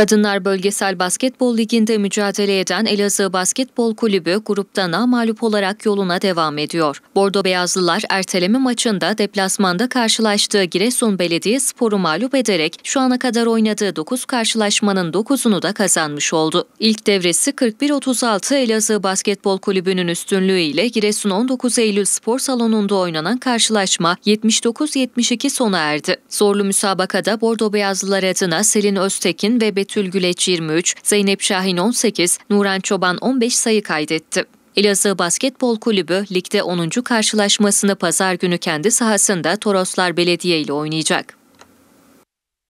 Kadınlar Bölgesel Basketbol Ligi'nde mücadele eden Elazığ Basketbol Kulübü gruptan A mağlup olarak yoluna devam ediyor. Bordo Beyazlılar erteleme maçında deplasmanda karşılaştığı Giresun Belediye Sporu mağlup ederek şu ana kadar oynadığı 9 karşılaşmanın 9'unu da kazanmış oldu. İlk devresi 41-36 Elazığ Basketbol Kulübü'nün üstünlüğü ile Giresun 19 Eylül Spor Salonu'nda oynanan karşılaşma 79-72 sona erdi. Zorlu müsabakada Bordo Beyazlılar adına Selin Öztekin ve Betül Betül Güleç 23, Zeynep Şahin 18, Nuran Çoban 15 sayı kaydetti. Elazığ Basketbol Kulübü ligde 10. karşılaşmasını pazar günü kendi sahasında Toroslar Belediye ile oynayacak.